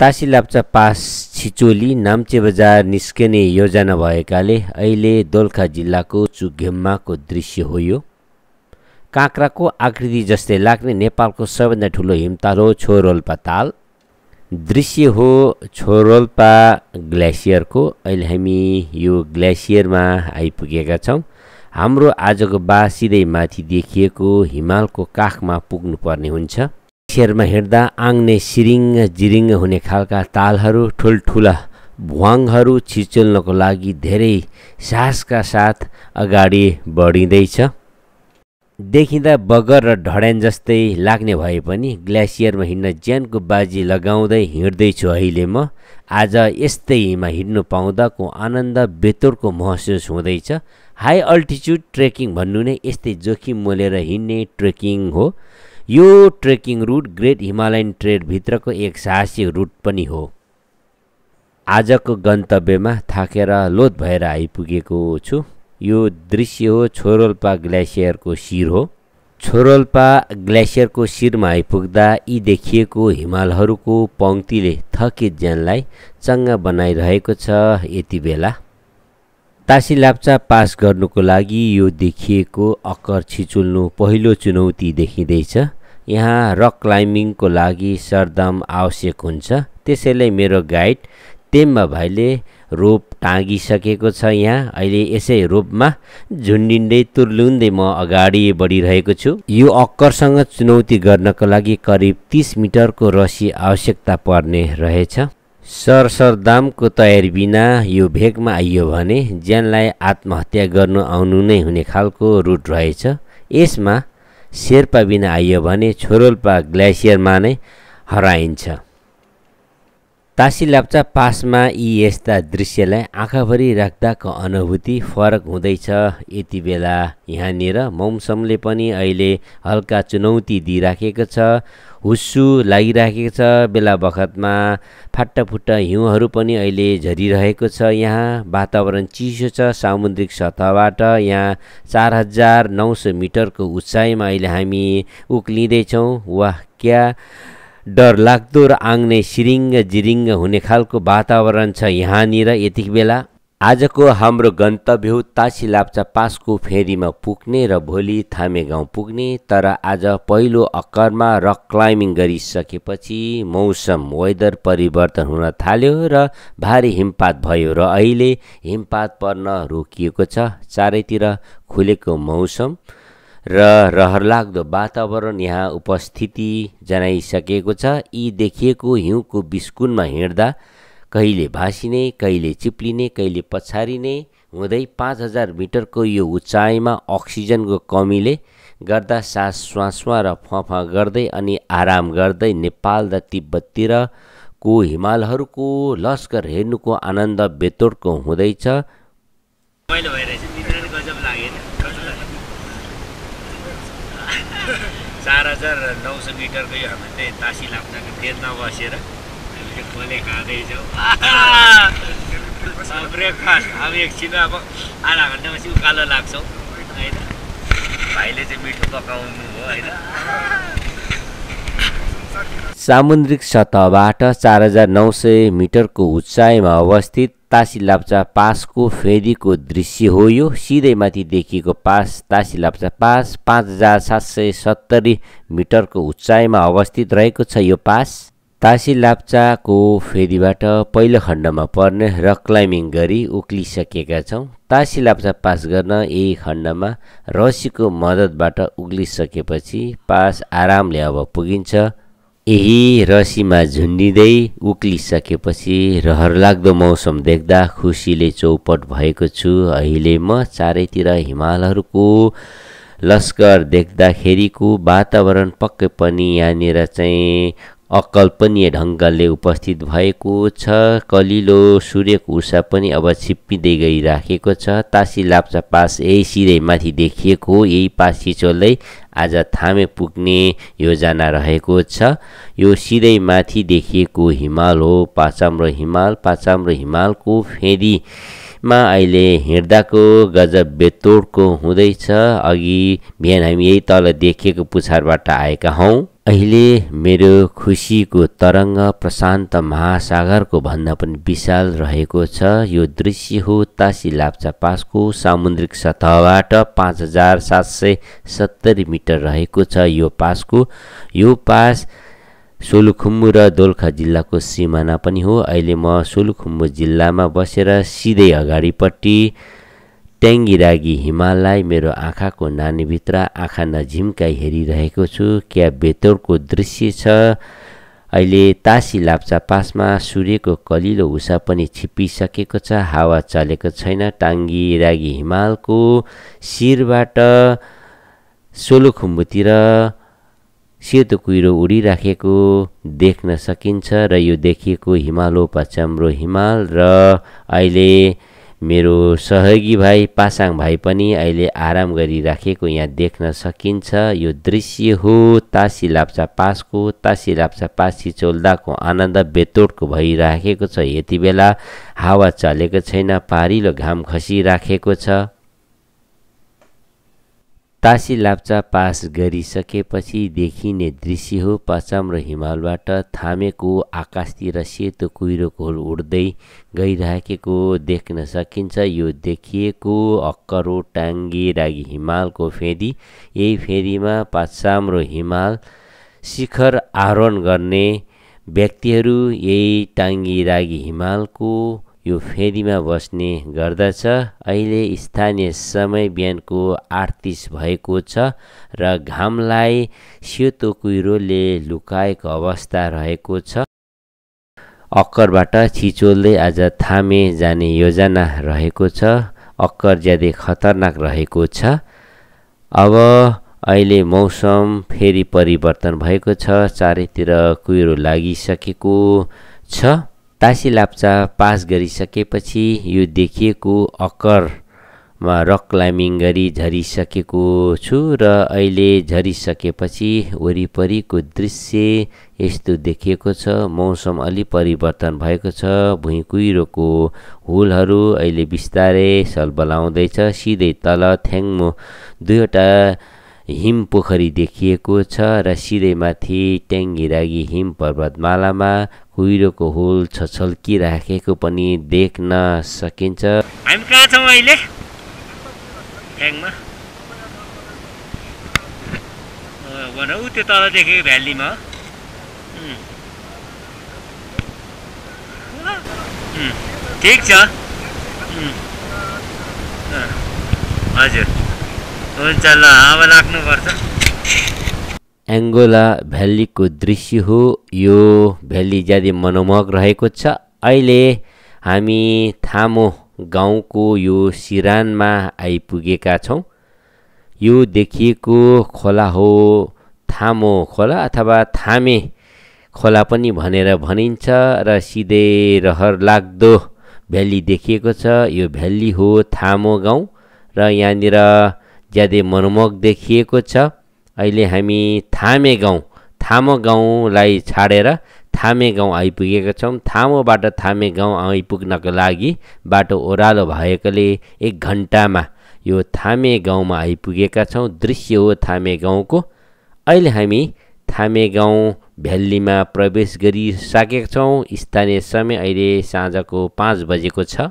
तासी लाप्चा pass छिचोली नाम्चे बजार निस्कने योजना भएकाले अहिले दोलखा जिल्लाको चुघेम्माको दृश्य हो यो काँक्राको आकृति जस्तै लाग्ने नेपालको सबैभन्दा ठुलो हिमताल हो छोरोल्पा ताल दृश्य हो छोरोल्पा ग्लेसियरको अहिले हामी यो ग्लेसियरमा आइपुगेका छौँ हाम्रो आजको बा सिधै माथि देखिएको हिमालको काखमा पुग्नुपर्ने हुन्छ शेरमा हिँड्दा आङ्ने सिरिङ जिरिङ्ग हुने खालका तालहरू ठुल्ठुला भुवाङहरू छिचल्नको लागि धेरै साहसका साथ अगाडि बढिँदैछ देखिँदा बगर र ढडेन जस्तै लाग्ने भए पनि ग्लेसियरमा हिँड्न ज्यानको बाजी लगाउँदै हिँड्दैछु अहिले म आज यस्तैमा हिँड्नु पाउँदाको आनन्द बेतोरको महसुस हुँदैछ हाई अल्टिच्युड ट्रेकिङ भन्नु नै यस्तै जोखिम मोलेर हिँड्ने ट्रेकिङ हो यो ट्रेकिङ रुट ग्रेट हिमालयन ट्रेडभित्रको एक साहसिक रुट पनि हो आजको गन्तव्यमा थाकेर लोत भएर आइपुगेको छु यो दृश्य हो छोरोल्पा ग्लेसियरको शिर हो छोरोल्पा ग्लेसियरको शिरमा आइपुग्दा यी देखिएको हिमालहरूको पङ्क्तिले थकित ज्यानलाई चङ्गा बनाइरहेको छ यति बेला तासी लाप्चा पास गर्नुको लागि यो देखिएको अक्कर छिचुल्नु पहिलो चुनौती देखिँदैछ यहाँ रक क्लाइम्बिङको लागि सरदम आवश्यक हुन्छ त्यसैले मेरो गाइड तेम्बा भाइले रोप टाँगिसकेको छ यहाँ अहिले यसै रोपमा झुन्डिँदै तुर्लुन्दै म अगाडि बढिरहेको छु यो अक्करसँग चुनौती गर्नको लागि करिब तिस मिटरको रसी आवश्यकता पर्ने रहेछ सर सरदामको तयारी बिना यो भेगमा आइयो भने ज्यानलाई आत्महत्या गर्नु आउनु नै हुने खालको रुट रहेछ यसमा शेर्पा बिना आइयो भने छोरोल्पा ग्लेसियरमा नै हराइन्छ तासी लाप्चा पासमा यी यस्ता दृश्यलाई आँखाभरि राख्दाको अनुभूति फरक हुँदैछ यति बेला यहाँनिर मौसमले पनि अहिले हल्का चुनौती दिइराखेको छ हुस्सु लागिराखेको छ बेला बखतमा फाटाफुट्टा हिउँहरू पनि अहिले झरिरहेको छ यहाँ वातावरण चिसो छ सामुद्रिक सतहबाट यहाँ चार हजार नौ सय मिटरको उचाइमा अहिले हामी उक्लिँदैछौँ वा क्या डरलाग्दो र आङ्ने सिरिङ्ग जिरिङ्ग हुने खालको वातावरण छ यहाँनिर यति बेला आजको हाम्रो गन्तव्य हो तासी लाप्चा पासको फेरीमा पुग्ने र भोलि थामे गाउँ पुग्ने तर आज पहिलो अक्करमा रक क्लाइम्बिङ गरिसकेपछि मौसम वेदर परिवर्तन हुन थाल्यो र भारी हिमपात भयो र अहिले हिमपात पर्न रोकिएको छ चारैतिर खुलेको मौसम र रहरलाग्दो वातावरण यहाँ उपस्थिति जनाइसकेको छ यी देखिएको हिउँको बिस्कुनमा हिँड्दा कहिले भाँसिने कहिले चिप्लिने कहिले पछारिने हुँदै पाँच हजार मिटरको यो उचाइमा अक्सिजनको कमीले गर्दा सास स्वास्वा र फफा गर्दै अनि आराम गर्दै नेपाल र तिब्बततिरको हिमालहरूको लस्कर हेर्नुको आनन्द बेतोडको हुँदैछ चार हजार नौ सय मिटरको यो हामी चाहिँ तासी लाप्चाको तेलमा बसेर हामीले खोले खाँदैछौँ ब्रेकफास्ट हामी एकछिन अब आधा घन्टापछि उकालो लाग्छौँ होइन भाइले चाहिँ मिठो पकाउनु हो होइन सामुद्रिक सतहबाट चार हजार नौ सय मिटरको उचाइमा अवस्थित तासी लाप्चा पासको फेदीको दृश्य हो यो सिधै माथि देखिएको पास तासी लाप्चा पास पाँच हजार सात सय सत्तरी मिटरको उचाइमा अवस्थित रहेको छ यो पास तासी लाप्चाको फेदीबाट पहिलो खण्डमा पर्ने रक क्लाइम्बिङ गरी उक्लिसकेका छौँ तासी लाप्चा पास गर्न यही खण्डमा रसीको मद्दतबाट उक्लिसकेपछि पास आरामले अब पुगिन्छ यही रसीमा झुन्डिँदै उक्लिसकेपछि रहरलाग्दो मौसम देख्दा खुसीले चौपट भएको छु अहिले म चारैतिर हिमालहरूको लस्कर देख्दाखेरिको वातावरण पक्कै पनि यहाँनिर चाहिँ अकल्पनीय ढङ्गले उपस्थित भएको छ कलिलो सूर्यको उषा पनि अब छिप्पिँदै गइराखेको छ तासी लाप्चा पास यही सिधैमाथि माथि देखिएको यही पास आज थामे पुग्ने योजना रहेको छ यो सिधै माथि देखिएको हिमाल हो पाचाम्रो हिमाल पाचाम्रो हिमालको फेदी मा अहिले हिँड्दाको गजब बेतोडको हुँदैछ अघि बिहान हामी यही तल देखिएको पुछारबाट आएका हौँ अहिले मेरो खुसीको तरङ्ग प्रशान्त महासागरको भन्दा पनि विशाल रहेको छ यो दृश्य हो तासी पासको सामुद्रिक सतहबाट पाँच हजार सात सय सत्तरी मिटर रहेको छ यो पासको यो पास सोलुखुम्बु र दोलखा जिल्लाको सिमाना पनि हो अहिले म सोलुखुम्बु जिल्लामा बसेर सिधै अगाडिपट्टि ट्याङ्गिरागी हिमाललाई मेरो आँखाको नानीभित्र आँखा नझिम्काई हेरिरहेको छु क्या बेतोरको दृश्य छ अहिले तासी लाप्चा पासमा सूर्यको कलिलो उषा पनि छिप्पिसकेको छ हावा चलेको छैन टाङ्गी रागी हिमालको शिरबाट सोलुखुम्बुतिर सेतो कुहिरो उडिराखेको देख्न सकिन्छ र यो देखिएको हिमालो पच्याम्रो हिमाल र अहिले मेरो सहयोगी भाइ पासाङ भाइ पनि अहिले आराम गरिराखेको यहाँ देख्न सकिन्छ यो दृश्य हो तासी लाप्चा पासको तासी लाप्चा पास चोल्दाको आनन्द बेतोडको भइराखेको छ यति बेला हावा चलेको छैन पारिलो घाम खसिराखेको छ तासी लाप्चा पास गरिसकेपछि देखिने दृश्य हो पश्चिम र हिमालबाट थामेको आकाशतिर सेतो कुहिरो उड्दै गइराखेको देख्न सकिन्छ यो देखिएको अक्करो टाङ्गी रागी हिमालको फेदी यही फेदीमा पश्चिम र हिमाल शिखर आरोहण गर्ने व्यक्तिहरू यही टाङ्गी रागी हिमालको यो फेदीमा बस्ने गर्दछ अहिले स्थानीय समय बिहानको आठ भएको छ र घामलाई सेतो कुहिरोले लुकाएको अवस्था रहेको छ अक्करबाट छिचोल्दै आज थामे जाने योजना रहेको छ अक्कर ज्यादै खतरनाक रहेको छ अब अहिले मौसम फेरि परिवर्तन भएको छ चारैतिर कुहिरो लागिसकेको छ तासी लाप्चा पास गरिसकेपछि यो देखिएको अकरमा रक क्लाइम्बिङ गरी झरिसकेको छु र अहिले झरिसकेपछि वरिपरिको दृश्य यस्तो देखिएको छ मौसम अलि परिवर्तन भएको छ भुइँ कुहिरोको हुलहरू अहिले बिस्तारै सलबलाउँदैछ सिधै तल थ्याङ्मो दुईवटा हिम पोखरी देखिएको छ र सिधैमाथि ट्याङ्गिरागी हिम पर्वतमालामा कुहिरोको होल छछल्किराखेको पनि देख्न सकिन्छ हामी कहाँ छौँ अहिले भनौ त्यो देखेको भ्यालीमा ठिक छ हजुर हुन्छ ल अब राख्नुपर्छ एङ्गोला भ्यालीको दृश्य हो यो भ्याली ज्यादै मनमोहक रहेको छ अहिले हामी थामो गाउँको यो सिरानमा आइपुगेका छौँ यो देखिएको खोला हो थामो खोला अथवा थामे खोला पनि भनेर भनिन्छ र सिधै रहर लाग्दो भ्याली देखिएको छ यो भ्याली हो थामो गाउँ र यहाँनिर ज्यादै मनमोहक देखिएको छ अहिले हामी थामे गाउँ थामो गाउँलाई छाडेर थामे गाउँ आइपुगेका छौँ थामोबाट थामे गाउँ आइपुग्नको लागि बाटो ओह्रालो भएकोले एक घन्टामा यो थामे गाउँमा आइपुगेका छौँ दृश्य हो थामे गाउँको अहिले हामी थामे गाउँ भ्यालीमा प्रवेश गरिसकेका छौँ स्थानीय समय अहिले साँझको पाँच बजेको छ